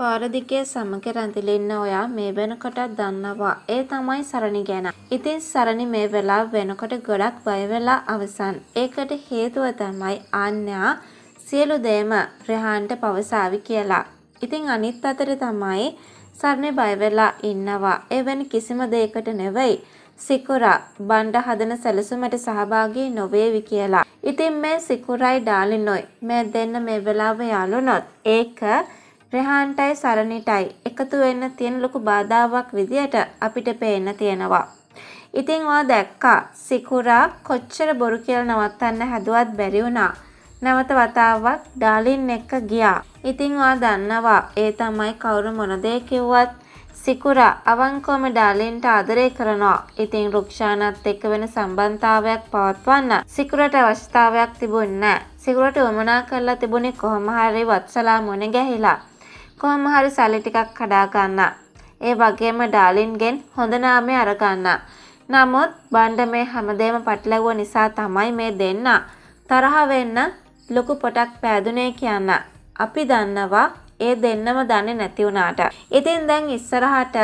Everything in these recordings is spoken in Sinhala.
පාර දිගේ සමග රැඳිලින්න ඔයා මේ වෙනකොටත් දන්නවා. ඒ තමයි සරණි ගැන. ඉතින් සරණි මේ වෙලාව වෙනකොට ගොඩක් බය වෙලා අවසන්. ඒකට හේතුව තමයි ආන්‍යා සියලු දේම රෙහාන්ට පවසාවි කියලා. ඉතින් අනිත් අතට තමයි සරණි බය වෙලා ඉන්නවා. එවැනි කිසිම දෙයකට නෙවෙයි. සිකුරා බණ්ඩ හදන සැලසුමට සහභාගී නොවේවි කියලා. ඉතින් මේ සිකුරයි ඩාලිනොයි මේ දෙන්න මේ වෙලාව යාළුනොත් ඒක රෙහන්ටයි සරණිටයි එකතු වෙන්න තියෙන ලොකු බාධාවක් විදියට අපිට පේන්න තියෙනවා. ඉතින් ඔයා දැක්කා සිකුරා කොච්චර බොරු කියලා නවත්තන්න හැදුවත් බැරි වුණා. නැවත වතාවක් ඩාලින් එක්ක ගියා. ඉතින් ඔයා දන්නවා ඒ තමයි කවුරු මොන දේ කිව්වත් සිකුරා අවංකවම ඩාලින්ට ආදරය කරනවා. ඉතින් රුක්ෂානත් එක්ක වෙන සම්බන්ධතාවයක් පවත්වන්න සිකුරට අවශ්‍යතාවයක් තිබුණේ නැහැ. සිකුරට වමනා කරලා තිබුණේ කොහොම හරි වත්සලා මොන ගැහිලා කොහොම හරි සල්ලි ටිකක් කඩා ගන්න. ඒ වගේම ඩාලින්ගෙන් හොඳ නාමය අරගන්න. නමුත් බණ්ඩ මේ හැමදේම පටලැවුව නිසා තමයි මේ දෙන්න තරහ වෙන්න ලොකු පොටක් පෑදුනේ කියන්න. අපි දන්නවා ඒ දෙන්නම දන්නේ නැති වුණාට. ඉතින් දැන් ඉස්සරහට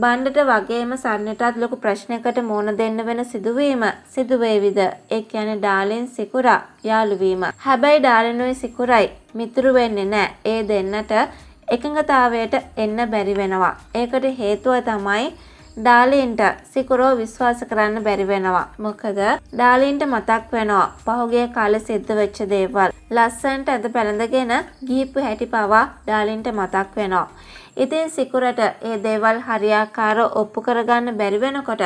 බණ්ඩට වගේම සන්නටත් ලොකු ප්‍රශ්නයකට මුහුණ දෙන්න වෙන සිදුවීම සිදුවේවිද? ඒ කියන්නේ ඩාලින් සිකුරා යාළු වීම. හැබැයි ඩාලිනුයි සිකුරයි මිතුරු වෙන්නේ නැහැ. ඒ දෙන්නට එකඟතාවයට එන්න බැරි වෙනවා. ඒකට හේතුව තමයි ඩාලින්ට සිකුරෝ විශ්වාස කරන්න බැරි වෙනවා. මොකද ඩාලින්ට මතක් වෙනවා පහුගිය කාලේ සිද්ධ වෙච්ච දේවල්. ලස්සන්ට ඇඳ පැළඳගෙන ගිහිපු හැටි පවා ඩාලින්ට මතක් වෙනවා. ඉතින් සිකුරට මේ දේවල් හරියාකාරව ඔප්පු කරගන්න බැරි වෙනකොට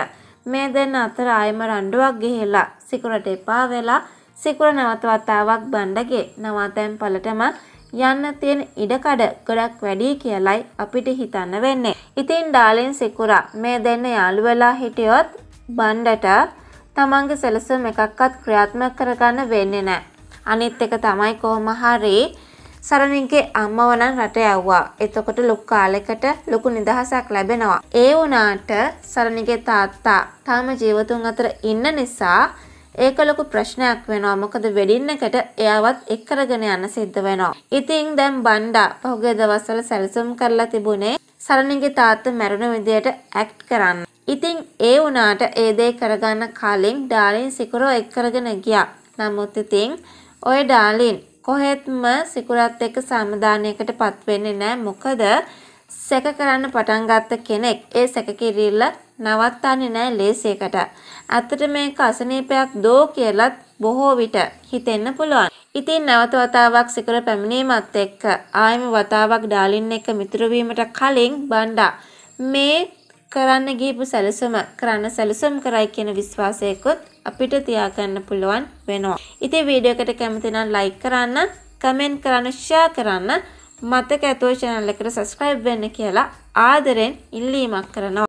මේ දෙන්න අතර ආයම රණ්ඩුවක් ගිහිල්ලා සිකුරට එපා වෙලා සිකුර නැවත වතාවක් බණ්ඩගේ නවාතැන් පළටම යන්න තියෙන ඉඩකඩ ගොඩක් වැඩි කියලයි අපිට හිතන්න වෙන්නේ. ඉතින් ඩාලින් සිකුරා මේ දෙන්න යාළු වෙලා හිටියොත් බණ්ඩට තමන්ගේ සැලසුම් එකක්වත් ක්‍රියාත්මක කරගන්න වෙන්නේ නැහැ. අනිත් එක තමයි කොහොම හරි සරණින්ගේ අම්මව නම් රට යවුවා. එතකොට ලොකු කාලයකට ලොකු නිදහසක් ලැබෙනවා. ඒ වුණාට සරණිගේ තාත්තා තාම ජීවතුන් අතර ඉන්න නිසා ඒක ලොකු ප්‍රශ්නයක් වෙනවා. මොකද වෙඩින්නකට එයාවත් එක් කරගෙන යන්න සිද්ධ වෙනවා. ඉතින් දැන් බණ්ඩා පහුගිය දවස්වල සැලසුම් කරලා තිබුණේ සරණගේ තාත්තා මැරුණ විදියට ඇක්ට් කරන්න. ඉතින් ඒ වුණාට ඒ දේ කරගන්න කලින් ඩාලින් සිකුරෝ එක් කරගෙන ගියා. නමුත් ඉතින් ඔය ඩාලින් කොහෙත්ම සිකුරත් එක්ක සමාදානයකටපත් වෙන්නේ නැහැ. මොකද සැක කරන්න පටන් ගත්ත කෙනෙක් ඒ සැක කිරිල්ල නවත්තන්නේ නැහැ ලේසියකට. අතට මේක අසනීපයක් දෝ කියලත් බොහෝ විට හිතෙන්න පුළුවන්. ඉතින් නැවත වතාවක් සිකුර පැමිණීමත් එක්ක ආයෙම වතාවක් ඩාලින් එක මිතුරු වීමට කලින් බණ්ඩා මේ කරන්න ගිහපු සැලසුම කරන්න සැලසුම් කරයි කියන විශ්වාසයකුත් අපිට තියාගන්න පුළුවන් වෙනවා. ඉතින් වීඩියෝ එකට කැමති නම් ලයික් කරන්න, කමෙන්ට් කරන්න, ෂෙයා කරන්න, මතක ඇතුව channel එකට subscribe වෙන්න කියලා ආදරෙන් ඉල්ලීමක් කරනවා.